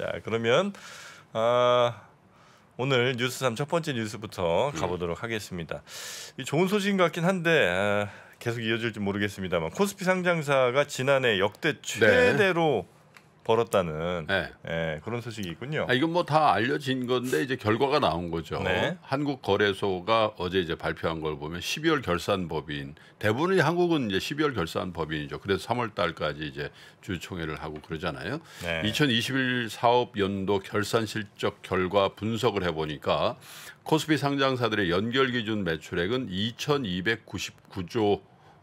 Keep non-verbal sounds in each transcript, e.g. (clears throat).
자 그러면 아, 오늘 뉴스 삼첫 번째 뉴스부터 예. 가보도록 하겠습니다. 좋은 소식인 것 같긴 한데 아, 계속 이어질지 모르겠습니다만 코스피 상장사가 지난해 역대 네. 최대로 네. 벌었다는 네. 예, 그런 소식이 있군요. 아, 이건 뭐 다 알려진 건데 이제 결과가 나온 거죠. 네. 한국 거래소가 어제 이제 발표한 걸 보면 12월 결산 법인 대부분이 한국은 이제 12월 결산 법인이죠. 그래서 3월 달까지 이제 주총회를 하고 그러잖아요. 네. 2021 사업 연도 결산 실적 결과 분석을 해 보니까 코스피 상장사들의 연결 기준 매출액은 2,299조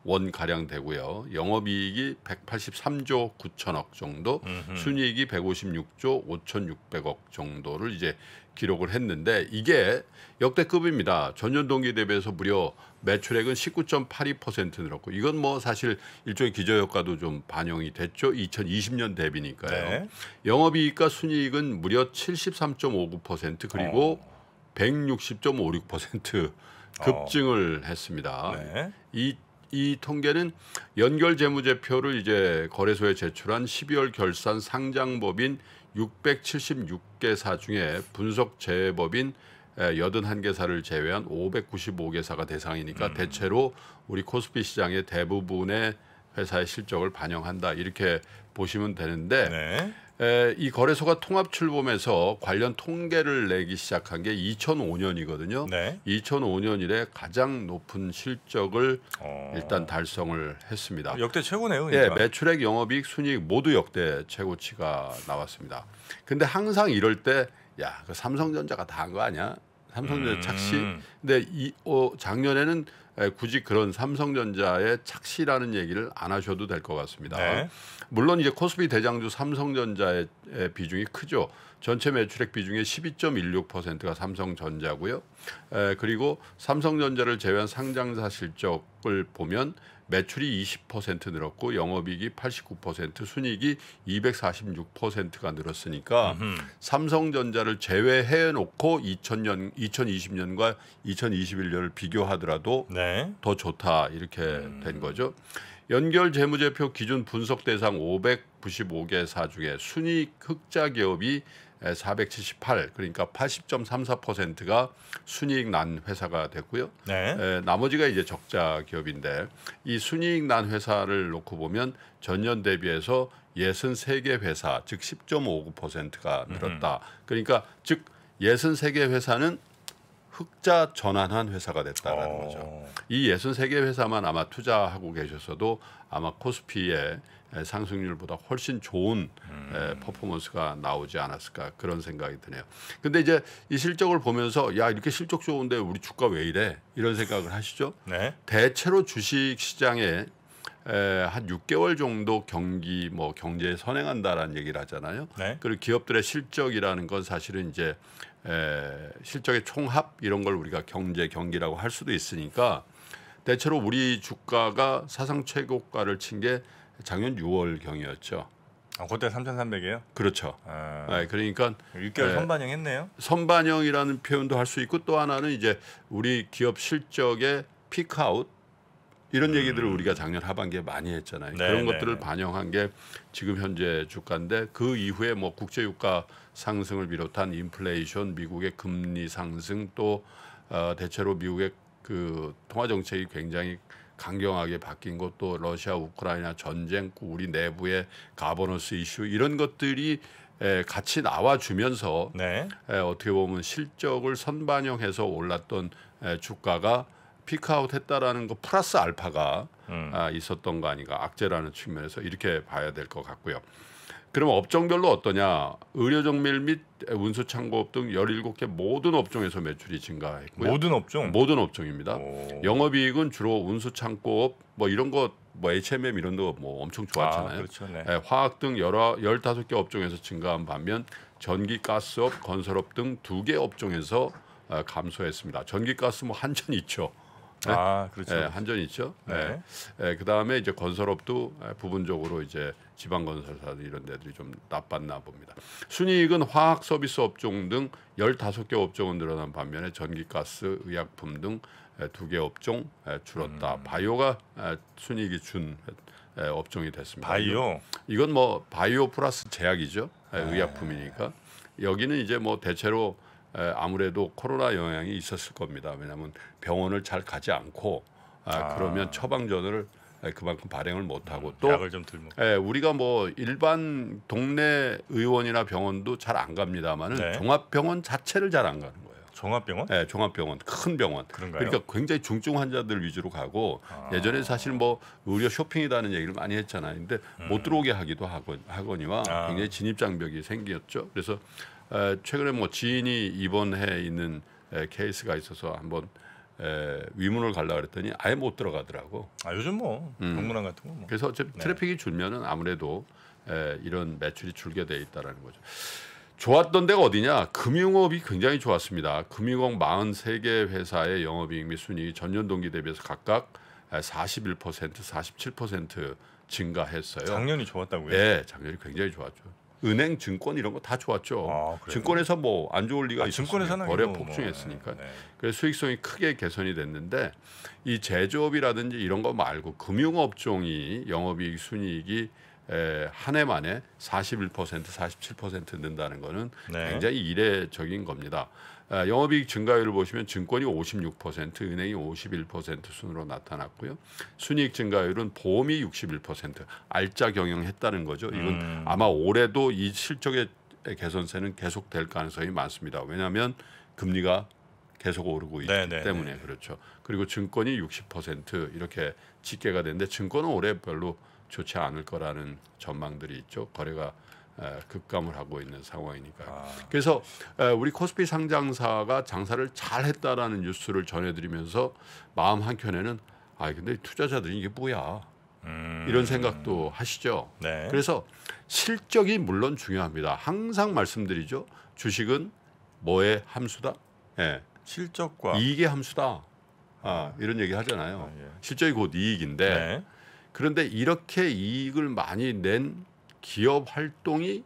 원 가량 되고요. 영업이익이 183조 9천억 정도, 순이익이 156조 5,600억 정도를 이제 기록을 했는데 이게 역대급입니다. 전년 동기 대비해서 무려 매출액은 19.82% 늘었고 이건 뭐 사실 일종의 기저효과도 좀 반영이 됐죠. 2020년 대비니까요. 네. 영업이익과 순이익은 무려 73.59% 그리고 어. 160.56% 급증을 어. 했습니다. 네. 이이 통계는 연결 재무제표를 이제 거래소에 제출한 12월 결산 상장법인 676개사 중에 분석 제법인 81개사를 제외한 595개사가 대상이니까 음. 대체로 우리 코스피 시장의 대부분의 회사의 실적을 반영한다 이렇게 보시면 되는데 네. 에, 이 거래소가 통합 출범해서 관련 통계를 내기 시작한 게 2005년이거든요. 네. 2005년 이래 가장 높은 실적을 어... 일단 달성을 했습니다. 역대 최고네요. 예, 매출액, 영업이익, 순이익 모두 역대 최고치가 나왔습니다. 근데 항상 이럴 때 야, 그 삼성전자가 다 한 거 아니야? 삼성전자 음... 착시. 근데 이 어, 작년에는 예, 굳이 그런 삼성전자의 착시라는 얘기를 안 하셔도 될 것 같습니다. 네. 물론 이제 코스피 대장주 삼성전자의 예, 비중이 크죠. 전체 매출액 비중의 12.16%가 삼성전자고요. 에, 예, 그리고 삼성전자를 제외한 상장사 실적을 보면 매출이 20% 늘었고 영업이익이 89%, 순이익이 246%가 늘었으니까 으흠. 삼성전자를 제외해 놓고 2000년 2020년과 2021년을 비교하더라도 네. 더 좋다 이렇게 음. 된 거죠. 연결 재무제표 기준 분석 대상 595개사 중에 순이익 흑자 기업이 478 그러니까 80.34%가 순이익 난 회사가 됐고요. 네. 에, 나머지가 이제 적자 기업인데 이 순이익 난 회사를 놓고 보면 전년 대비해서 63개 회사 즉 10.59%가 음. 늘었다. 음 그러니까 즉 63개 회사는 흑자 전환한 회사가 됐다라는 오. 어. 거죠. 이 63개 회사만 아마 투자하고 계셔서도 아마 코스피에 상승률보다 훨씬 좋은 음. 퍼포먼스가 나오지 않았을까 그런 생각이 드네요. 근데 이제 이 실적을 보면서 야 이렇게 실적 좋은데 우리 주가 왜 이래 이런 생각을 하시죠? 네. 대체로 주식 시장에 한 6개월 정도 경기 뭐 경제에 선행한다라는 얘기를 하잖아요. 네. 그리고 기업들의 실적이라는 건 사실은 이제 에, 실적의 총합 이런 걸 우리가 경제 경기라고 할 수도 있으니까 대체로 우리 주가가 사상 최고가를 친게 작년 6월 경이었죠. 아, 그때 3,300이에요? 그렇죠. 아, 네, 그러니까 6개월 네, 예. 선반영했네요. 선반영이라는 표현도 할 수 있고 또 하나는 이제 우리 기업 실적의 피크아웃 이런 음. 얘기들을 우리가 작년 하반기에 많이 했잖아요. 네, 그런 네, 것들을 네. 반영한 게 지금 현재 주가인데 그 이후에 뭐 국제 유가 상승을 비롯한 인플레이션, 미국의 금리 상승 또 어, 대체로 미국의 그 통화 정책이 굉장히 강경하게 바뀐 것도 러시아 우크라이나 전쟁 우리 내부의 가버넌스 이슈 이런 것들이 에, 같이 나와주면서 네. 에, 어떻게 보면 실적을 선반영해서 올랐던 에, 주가가 피크아웃했다라는 거 플러스 알파가 음. 아, 있었던 거 아닌가 악재라는 측면에서 이렇게 봐야 될 것 같고요. 그러면 업종별로 어떠냐? 의료정밀 및 운수창고업 등 열일곱 개 모든 업종에서 매출이 증가했고요. 모든 업종? 모든 업종입니다. 오. 영업이익은 주로 운수창고업 뭐 이런 거뭐 H&M 이런 거 뭐 엄청 아, 좋았잖아요. 아, 그렇죠. 네. 네, 화학 등 여러 열다섯 개 업종에서 증가한 반면 전기 가스업, 건설업 등 두 개 업종에서 아, 감소했습니다. 전기 가스 뭐 한전 있죠. 아, 아, 그렇죠. 예, 한전 있죠. 네. 예, 예 그다음에 이제 건설업도 예, 부분적으로 이제 지방 건설사들 이런 데들이 좀 나빴나 봅니다. 순이익은 화학 서비스 업종 등 열다섯 개 업종은 늘어난 반면에 전기 가스, 의약품 등 두개 예, 업종 줄었다. 음. 바이오가 순이익이 준 업종이 됐습니다. 바이오. 이건 뭐 바이오 플러스 제약이죠. 아. 의약품이니까. 여기는 이제 뭐 대체로 아무래도 코로나 영향이 있었을 겁니다. 왜냐하면 병원을 잘 가지 않고 아. 아. 그러면 처방전을 그만큼 발행을 못하고 음, 또 예, 우리가 뭐 일반 동네 의원이나 병원도 잘 안 갑니다만은 네. 종합병원 자체를 잘 안 가는 거예요. 종합병원? 예, 종합병원 큰 병원. 그런가요? 그러니까 굉장히 중증 환자들 위주로 가고 아. 예전에 사실 뭐 의료 쇼핑이라는 얘기를 많이 했잖아요. 근데 음. 못 들어오게 하기도 하거 하거니와 아. 굉장히 진입 장벽이 생겼죠. 그래서 최근에 뭐 지인이 입원해 있는 케이스가 있어서 한번 에, 위문을 갈라 그랬더니 아예 못 들어가더라고. 아 요즘 뭐 음. 문안 같은 거. 뭐. 그래서 어차피 네. 트래픽이 줄면은 아무래도 이런 매출이 줄게 돼 있다라는 거죠. 좋았던 데가 어디냐? 금융업이 굉장히 좋았습니다. 금융업 43개 회사의 영업이익 및순이 전년 동기 대비해서 각각 41%, 47% 증가했어요. 작년이 좋았다고요? 네, 작년이 굉장히 좋았죠. 은행, 증권 이런 거 다 좋았죠. 아, 증권에서 뭐 안 좋을 리가 아, 있었어요. 거래 폭증했으니까. 뭐, 네, 네. 그래서 수익성이 크게 개선이 됐는데 이 제조업이라든지 이런 거 말고 금융업종이 영업이익 순이익이 한 해 만에 41% 47% 는다는 거는 네. 굉장히 이례적인 겁니다. 아, 영업이익 증가율을 보시면 증권이 56%, 은행이 51% 순으로 나타났고요. 순이익 증가율은 보험이 61%, 알짜 경영했다는 거죠. 이건 음. 아마 올해도 이 실적의 개선세는 계속 될 가능성이 많습니다. 왜냐하면 금리가 계속 오르고 있기 네네네. 때문에 그렇죠. 그리고 증권이 60% 이렇게 집계가 되는데 증권은 올해 별로 좋지 않을 거라는 전망들이 있죠. 거래가 급감을 하고 있는 상황이니까. 아. 그래서 우리 코스피 상장사가 장사를 잘했다라는 뉴스를 전해드리면서 마음 한 켠에는 아 근데 투자자들이 이게 뭐야 음. 이런 생각도 하시죠. 네. 그래서 실적이 물론 중요합니다. 항상 말씀드리죠. 주식은 뭐의 함수다? 예. 네. 실적과 이익의 함수다. 아, 이런 얘기 하잖아요. 아, 예. 실적이 곧 이익인데 네. 그런데 이렇게 이익을 많이 낸 기업 활동이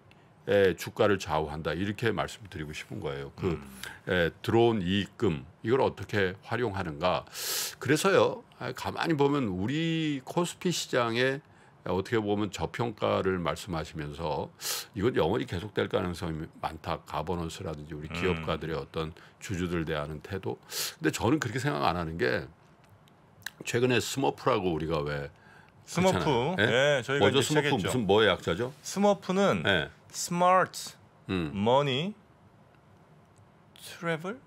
에, 주가를 좌우한다 이렇게 말씀드리고 싶은 거예요. 그 음. 에, 들어온 이익금 이걸 어떻게 활용하는가. 그래서요 아, 가만히 보면 우리 코스피 시장에 어떻게 보면 저평가를 말씀하시면서 이건 영원히 계속될 가능성이 많다. 가버넌스라든지 우리 기업가들의 음. 어떤 주주들 대하는 태도. 근데 저는 그렇게 생각 안 하는 게 최근에 스머프라고 우리가 왜 스머프. 예, 네, 저희가 먼저 스머프 시했죠 무슨 뭐의 약자죠? 스머프는 예. smart, 음. money, travel,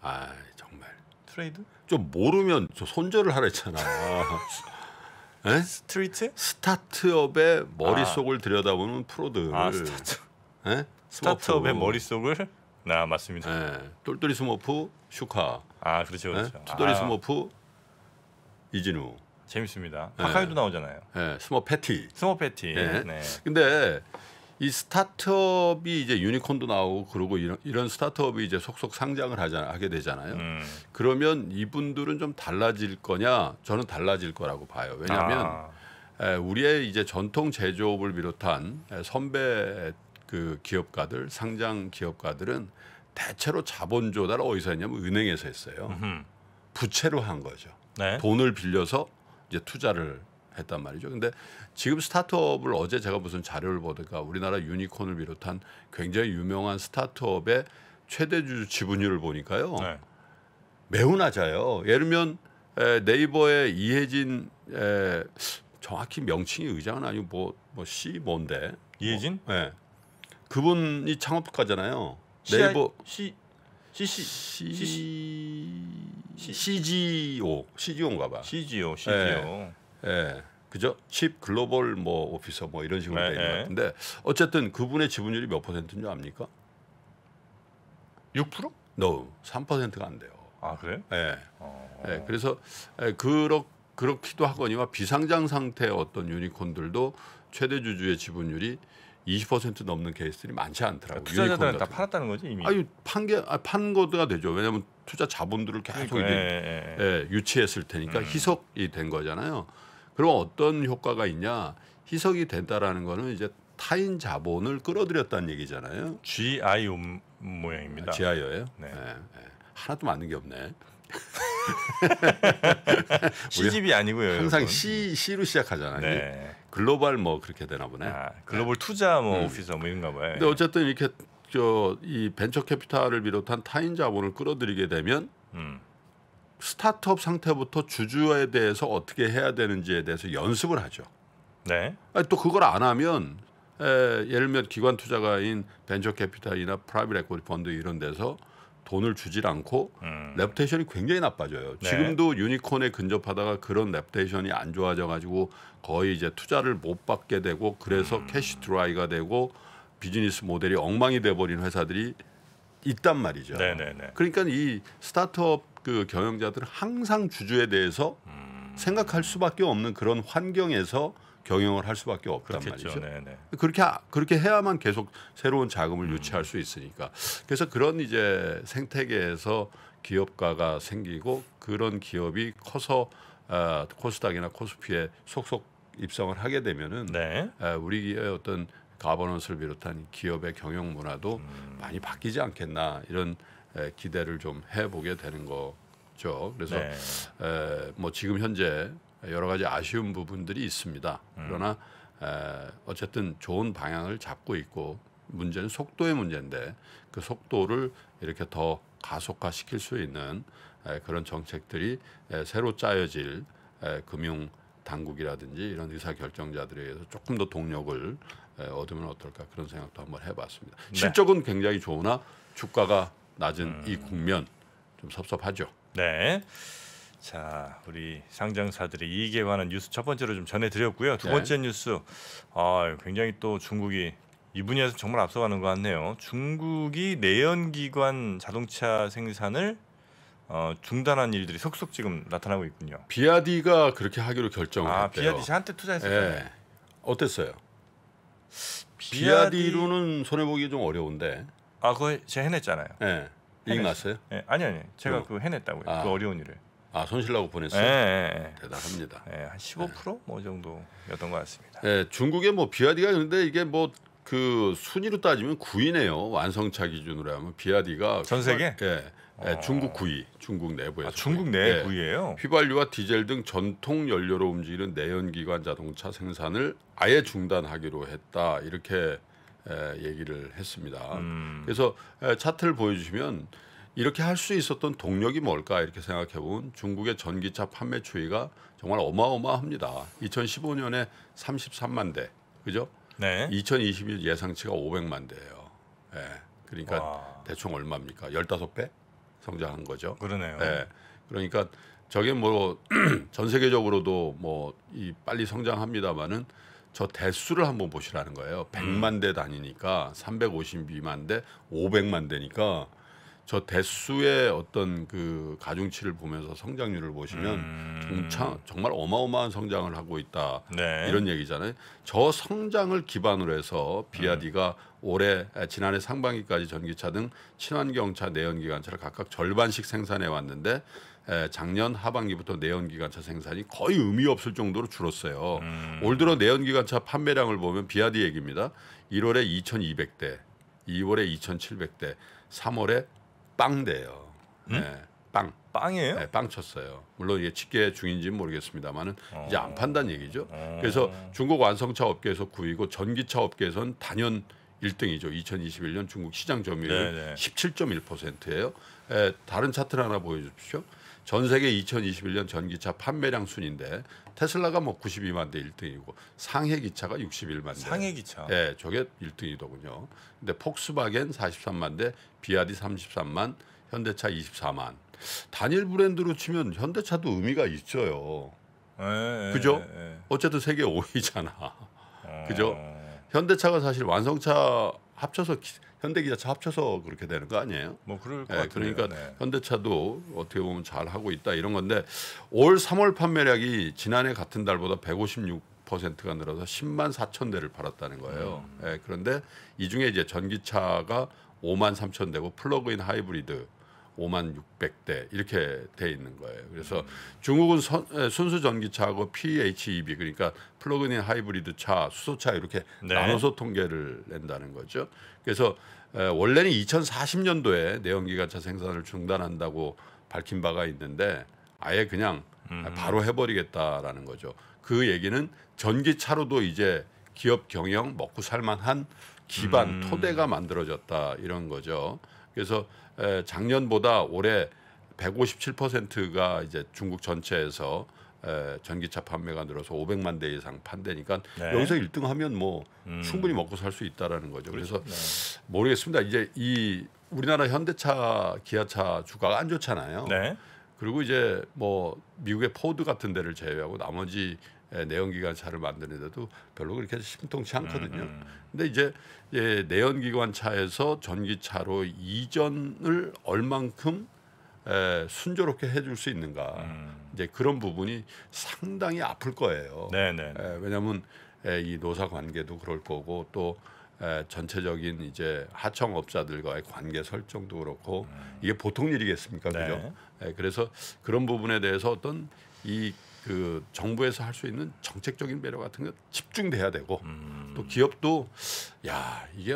아 정말 t r a d 좀 모르면 저 손절을 하라 했잖아. (laughs) 예? s t r e e 스타트업의 머릿속을 아. 들여다보는 프로들. 아 스타트. 예? 스타트업의 머릿속을나 맞습니다. 예. 똘똘이 스머프 슈카. 아 그렇죠, 그렇죠. 투덜이 예? 아, 스머프 이진우. 재밌습니다. 네. 하카이도 나오잖아요. 네, 스모 패티. 스모 패티. 네. 네. 근데 이 스타트업이 이제 유니콘도 나오고 그러고 이런, 이런 스타트업이 이제 속속 상장을 하자, 하게 되잖아요. 음. 그러면 이분들은 좀 달라질 거냐? 저는 달라질 거라고 봐요. 왜냐하면 아. 에, 우리의 이제 전통 제조업을 비롯한 선배 그 기업가들 상장 기업가들은 대체로 자본 조달을 어디서 했냐면 은행에서 했어요. 음흠. 부채로 한 거죠. 네. 돈을 빌려서 이제 투자를 했단 말이죠. 근데 지금 스타트업을 어제 제가 무슨 자료를 보니까 우리나라 유니콘을 비롯한 굉장히 유명한 스타트업의 최대 주주 지분율을 보니까요. 네. 매우 낮아요. 예를 들면 네이버의 이혜진 에, 정확히 명칭이 의장은 아니고 뭐, 뭐 C 뭔데 이혜진? 뭐, 네. 그분이 창업가잖아요. 네이버 C C C C CGO, CGO인가 봐. CGO, CGO. 예. 예. 그죠? 칩 글로벌 뭐 오피서 뭐 이런 식으로 되는 예, 것 예. 같은데 어쨌든 그분의 지분율이 몇 퍼센트인 줄 압니까? 6%? No, 3%가 안 돼요. 아 그래? 예. 어... 예. 그래서 예, 그렇 그렇기도 하거니와 비상장 상태 어떤 유니콘들도 최대 주주의 지분율이 20% 넘는 케이스들이 많지 않더라고요. 투자자들은 다 팔았다는 거지 이미. 아니 판게 아, 판 거가 되죠. 왜냐하면 투자 자본들을 계속 그러니까, 이제, 예, 예, 예. 예, 유치했을 테니까 음. 희석이 된 거잖아요. 그럼 어떤 효과가 있냐? 희석이 된다라는 거는 이제 타인 자본을 끌어들였다는 얘기잖아요. GI 음, 음, 모양입니다. 아, GI예요? 네. 네. 하나도 맞는 게 없네. (laughs) 시집이 아니고요. 항상 여러로 시작하잖아요. 네. 글로벌 뭐 그렇게 되나 보네. 아, 글로벌 투자 뭐 음. 오피서 뭐 이런가 봐요. 근데 어쨌든 이렇게 저이 벤처 캐피탈을 비롯한 타인 자본을 끌어들이게 되면 음. 스타트업 상태부터 주주에 대해서 어떻게 해야 되는지에 대해서 연습을 하죠. 네. 아니, 또 그걸 안 하면 에, 예를 들면 기관 투자가인 벤처 캐피탈이나 프라이빗 에코리 펀드 이런 데서 돈을 주질 않고 음. 레프테이션이 굉장히 나빠져요. 네. 지금도 유니콘에 근접하다가 그런 레프테이션이 안 좋아져 가지고 거의 이제 투자를 못 받게 되고 그래서 음. 캐시 드라이가 되고 비즈니스 모델이 엉망이 돼버린 회사들이 있단 말이죠. 네네네. 그러니까 이 스타트업 그 경영자들은 항상 주주에 대해서 음. 생각할 수밖에 없는 그런 환경에서 경영을 할 수밖에 없단 그렇겠죠. 말이죠. 네네. 네. 그렇게 그렇게 해야만 계속 새로운 자금을 음. 유치할 수 있으니까. 그래서 그런 이제 생태계에서 기업가가 생기고 그런 기업이 커서 아, 코스닥이나 코스피에 속속 입성을 하게 되면은 네. 아, 우리 기업의 어떤 가버넌스를 비롯한 기업의 경영 문화도 음. 많이 바뀌지 않겠나 이런 에, 기대를 좀 해보게 되는 거죠. 그래서 네. 에, 뭐 지금 현재 여러 가지 아쉬운 부분들이 있습니다. 그러나 에, 어쨌든 좋은 방향을 잡고 있고 문제는 속도의 문제인데 그 속도를 이렇게 더 가속화시킬 수 있는 그런 정책들이 새로 짜여질 금융 당국이라든지 이런 의사 결정자들에 의해서 조금 더 동력을 얻으면 어떨까 그런 생각도 한번 해봤습니다. 네. 실적은 굉장히 좋으나 주가가 낮은 음. 이 국면 좀 섭섭하죠. 네. 자, 우리 상장사들이 이익에 관한 뉴스 첫 번째로 좀 전해드렸고요. 두 네. 번째 네. 뉴스, 아, 굉장히 또 중국이 이 분야에서 정말 앞서가는 것 같네요. 중국이 내연기관 자동차 생산을 어, 중단한 일들이 속속 지금 나타나고 있군요. 비아디가 그렇게 하기로 결정을 아, 했대요. 비아디 한테 투자했어요. 네. 예. 어땠어요? 비아디... 로는 손해 보기 좀 어려운데. 아, 그거 제가 해냈잖아요. 네. 이익 났어요? 네. 아니 아니, 제가 그거 해냈다고요. 아. 그 어려운 일을. 아 손실나고 보냈어요. 예, 예, 예, 대단합니다. 예, 한 15%뭐 정도였던 것 같습니다. 예, 중국의 뭐 비아디가 있는데 이게 뭐 그 순위로 따지면 9위네요. 완성차 기준으로 하면 비아디가 전 세계 예, 어. 중국 9위, 중국 내부에서 아, 중국 내 9위예요. 휘발유와 디젤 등 전통 연료로 움직이는 내연기관 자동차 생산을 아예 중단하기로 했다 이렇게 에, 얘기를 했습니다. 음. 그래서 에, 차트를 보여주시면. 이렇게 할 수 있었던 동력이 뭘까 이렇게 생각해 본 중국의 전기차 판매 추이가 정말 어마어마합니다. 2015년에 33만 대, 그죠? 네. 2021 예상치가 500만 대예요. 예. 그러니까 와. 대충 얼마입니까? 15배 성장한 거죠. 그러네요. 예. 그러니까 저게 뭐 전 (clears throat) 세계적으로도 뭐 이 빨리 성장합니다마는 저 대수를 한번 보시라는 거예요. 100만 음. 대 다니니까 352만 대, 500만 대니까 저 대수의 어떤 그 가중치를 보면서 성장률을 보시면 음. 정말 어마어마한 성장을 하고 있다 네. 이런 얘기잖아요. 저 성장을 기반으로 해서 비아디가 음. 올해 아, 지난해 상반기까지 전기차 등 친환경차 내연기관차를 각각 절반씩 생산해 왔는데 작년 하반기부터 내연기관차 생산이 거의 의미 없을 정도로 줄었어요. 음. 올 들어 내연기관차 판매량을 보면 비아디 얘기입니다. 1월에 2,200대, 2월에 2,700대, 3월에 빵대요. 음? 네, 빵. 빵이에요? 네, 빵 쳤어요. 물론 이게 직계 중인지는 모르겠습니다만은 어. 이제 안 어. 판다는 얘기죠. 어. 그래서 중국 완성차 업계에서 9위고 전기차 업계에선 단연 1등이죠. 2021년 중국 시장 점유율 17.1%예요. 에, 다른 차트 를 하나 보여주십시오. 전 세계 2021년 전기차 판매량 순인데 테슬라가 뭐 92만 대 1등이고 상해 기차가 61만 대. 상해 기차. 예, 네, 저게 1등이더군요. 근데 폭스바겐 43만 대, 비아디 33만, 현대차 24만. 단일 브랜드로 치면 현대차도 의미가 있어요. 에, 예, 예, 그죠? 에, 예. 에. 어쨌든 세계 5위잖아. (laughs) 그죠? 아. 현대차가 사실 완성차 합쳐서 기, 현대기아차 합쳐서 그렇게 되는 거 아니에요? 뭐 그럴 예, 것 네, 같아 그러니까 네. 현대차도 어떻게 보면 잘 하고 있다 이런 건데 올 3월 판매량이 지난해 같은 달보다 156 퍼센트가 늘어서 10만 4천 대를 팔았다는 거예요. 음. 네, 그런데 이 중에 이제 전기차가 5만 3천 대고 플러그인 하이브리드 5만 600대 이렇게 돼 있는 거예요. 그래서 음. 중국은 선, 순수 전기차하고 PHEV 그러니까 플러그인 하이브리드 차, 수소차 이렇게 네. 나눠서 통계를 낸다는 거죠. 그래서 원래는 2040년도에 내연기관차 생산을 중단한다고 밝힌 바가 있는데 아예 그냥 음. 바로 해버리겠다라는 거죠. 그 얘기는 전기차로도 이제 기업 경영 먹고 살만한 기반 음. 토대가 만들어졌다 이런 거죠. 그래서 작년보다 올해 157%가 이제 중국 전체에서 전기차 판매가 늘어서 500만 대 이상 판대니까 네. 여기서 1등하면 뭐 음. 충분히 먹고 살 수 있다라는 거죠. 그렇죠. 그래서 네. 모르겠습니다. 이제 이 우리나라 현대차, 기아차 주가가 안 좋잖아요. 네. 그리고 이제 뭐 미국의 포드 같은 데를 제외하고 나머지 예, 내연기관차를 만드는데도 별로 그렇게 심통치 않거든요. 음, 음. 근데 이제 예, 내연기관차에서 전기차로 이전을 얼만큼 예, 순조롭게 해줄 수 있는가 음. 이제 그런 부분이 상당히 아플 거예요. 네네. 왜냐하면 이 노사 관계도 그럴 거고 또 전체적인 이제 하청업자들과의 관계 설정도 그렇고 이게 보통 일이겠습니까, 그죠? 에, 네. 그래서 그런 부분에 대해서 어떤 이그 정부에서 할 수 있는 정책적인 배려 같은 거 집중돼야 되고 음. 또 기업도 야 이게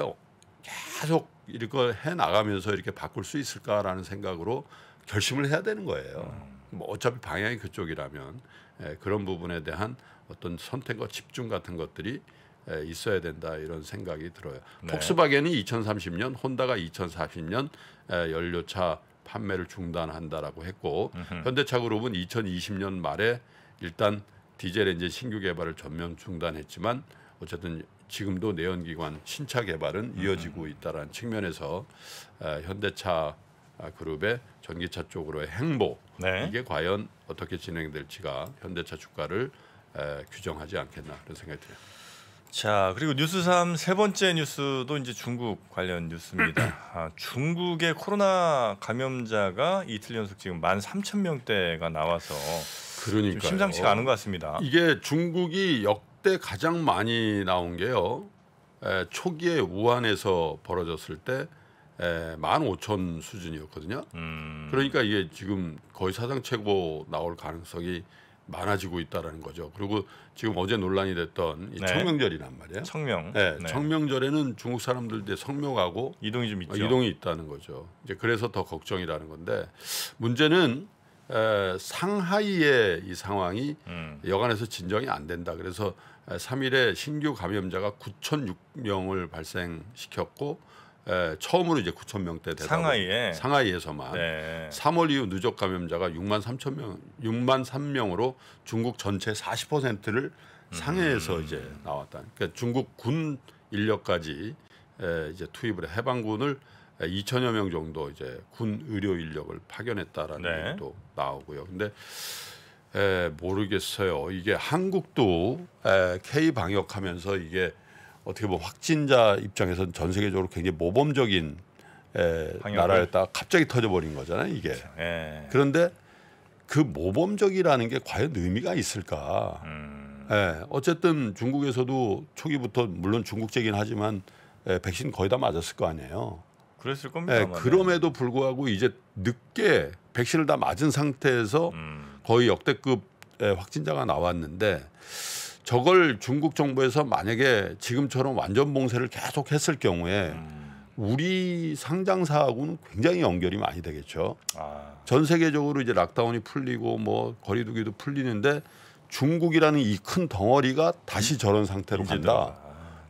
계속 이렇게해 나가면서 이렇게 바꿀 수 있을까라는 생각으로 결심을 해야 되는 거예요. 음. 뭐 어차피 방향이 그쪽이라면 에, 예, 그런 부분에 대한 어떤 선택과 집중 같은 것들이 에, 예, 있어야 된다 이런 생각이 들어요. 네. 폭스바겐이 2030년, 혼다가 2040년 에, 예, 연료차 판매를 중단한다라고 했고 현대차그룹은 2020년 말에 일단 디젤 엔진 신규 개발을 전면 중단했지만 어쨌든 지금도 내연기관 신차 개발은 음, 이어지고 음. 있다라는 측면에서 아, 현대차 아, 그룹의 전기차 쪽으로의 행보 네. 이게 과연 어떻게 진행될지가 현대차 주가를 규정하지 않겠나 그런 생각이 들어요. 자 그리고 뉴스 3 세 번째 뉴스도 이제 중국 관련 뉴스입니다. (clears throat) 아, 중국의 코로나 감염자가 이틀 연속 지금 만 삼천 명대가 나와서 그러니까 심상치가 않은 것 같습니다. 이게 중국이 역대 가장 많이 나온 게요. 에, 초기에 우한에서 벌어졌을 때 에, 만5천 수준이었거든요. 음. 그러니까 이게 지금 거의 사상 최고 나올 가능성이 많아지고 있다라는 거죠. 그리고 지금 어제 논란이 됐던 이 네. 청명절이란 말이에요. 청명. 네, 네. 청명절에는 중국 사람들 내 성명하고 이동이 좀 있죠. 어, 이동이 있다는 거죠. 이제 그래서 더 걱정이라는 건데 문제는 에, 상하이의 이 상황이 음. 여간해서 진정이 안 된다. 그래서 3일에 신규 감염자가 9,006명을 발생시켰고 에, 예, 처음으로 이제 9천 명대 대상 상하이에 상하이에서만 네. 3월 이후 누적 감염자가 6만 3천 명, 6만 3명으로 중국 전체 40%를 상해에서 음. 이제 나왔다. 그러니까 중국 군 인력까지 에, 예, 이제 투입을 해. 해방군을 2천여 명 정도 이제 군 의료 인력을 파견했다라는 네. 얘기도 나오고요. 근데 에, 예, 모르겠어요. 이게 한국도 에, K 방역하면서 이게 어떻게 보면 확진자 입장에서는 전 세계적으로 굉장히 모범적인 에, 나라였다 갑자기 터져버린 거잖아요 이게 그렇죠. 예. 그런데 그 모범적이라는 게 과연 의미가 있을까 음. 예, 어쨌든 중국에서도 초기부터 물론 중국제긴 하지만 에, 백신 거의 다 맞았을 거 아니에요 그랬을 겁니다 예, 그럼에도 불구하고 이제 늦게 백신을 다 맞은 상태에서 음. 거의 역대급 예, 확진자가 나왔는데 저걸 중국 정부에서 만약에 지금처럼 완전 봉쇄를 계속 했을 경우에 우리 상장사하고는 굉장히 연결이 많이 되겠죠. 아. 전 세계적으로 이제 락다운이 풀리고 뭐 거리두기도 풀리는데 중국이라는 이 큰 덩어리가 다시 저런 상태로 간다.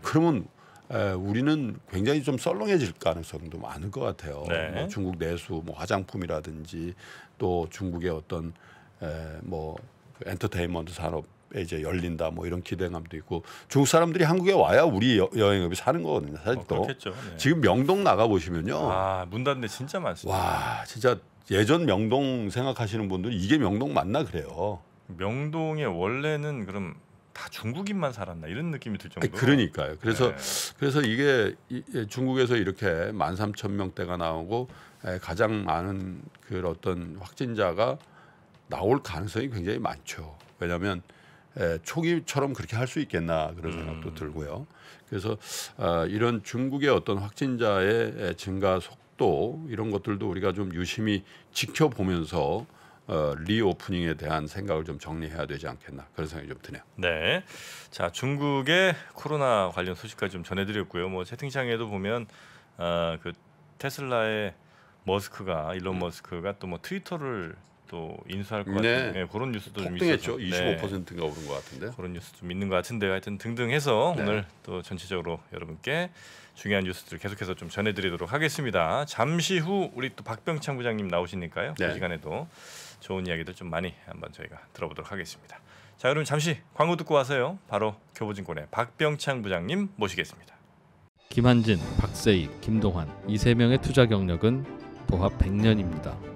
그러면 에, 우리는 굉장히 좀 썰렁해질 가능성도 많을 것 같아요. 네. 뭐 중국 내수 뭐 화장품이라든지 또 중국의 어떤 에, 뭐 그 엔터테인먼트 산업 이제 열린다 뭐 이런 기대감도 있고 중국 사람들이 한국에 와야 우리 여, 행업이 사는 거거든요. 사실 어, 또 어, 네. 지금 명동 나가 보시면요. 아, 문 닫는 데 진짜 많습니다. 와, 진짜 예전 명동 생각하시는 분들 이게 명동 맞나 그래요. 명동에 원래는 그럼 다 중국인만 살았나 이런 느낌이 들 정도로 그러니까요. 그래서 네. 그래서 이게 중국에서 이렇게 만 삼천 명대가 나오고 가장 많은 그 어떤 확진자가 나올 가능성이 굉장히 많죠. 왜냐하면 에, 초기처럼 그렇게 할 수 있겠나 그런 음. 생각도 들고요. 그래서 어, 이런 중국의 어떤 확진자의 증가 속도 이런 것들도 우리가 좀 유심히 지켜보면서 어, 리오프닝에 대한 생각을 좀 정리해야 되지 않겠나 그런 생각이 좀 드네요. 네, 자 중국의 코로나 관련 소식까지 좀 전해드렸고요. 뭐 채팅창에도 보면 어, 그 테슬라의 머스크가 일론 음. 머스크가 또 뭐 트위터를 또 인수할 것 네. 같은 네, 그런 뉴스도 좀 있었죠. 25%가 오른 것 같은데 그런 뉴스 좀 있는 것 같은데 하여튼 등등해서 네. 오늘 또 전체적으로 여러분께 중요한 뉴스들 계속해서 좀 전해드리도록 하겠습니다. 잠시 후 우리 또 박병창 부장님 나오시니까요. 네. 그 시간에도 좋은 이야기들 좀 많이 한번 저희가 들어보도록 하겠습니다. 자, 여러 잠시 광고 듣고 와서요. 바로 교보증권의 박병창 부장님 모시겠습니다. 김한진, 박세희, 김동환 이 세 명의 투자 경력은 도합 100년입니다.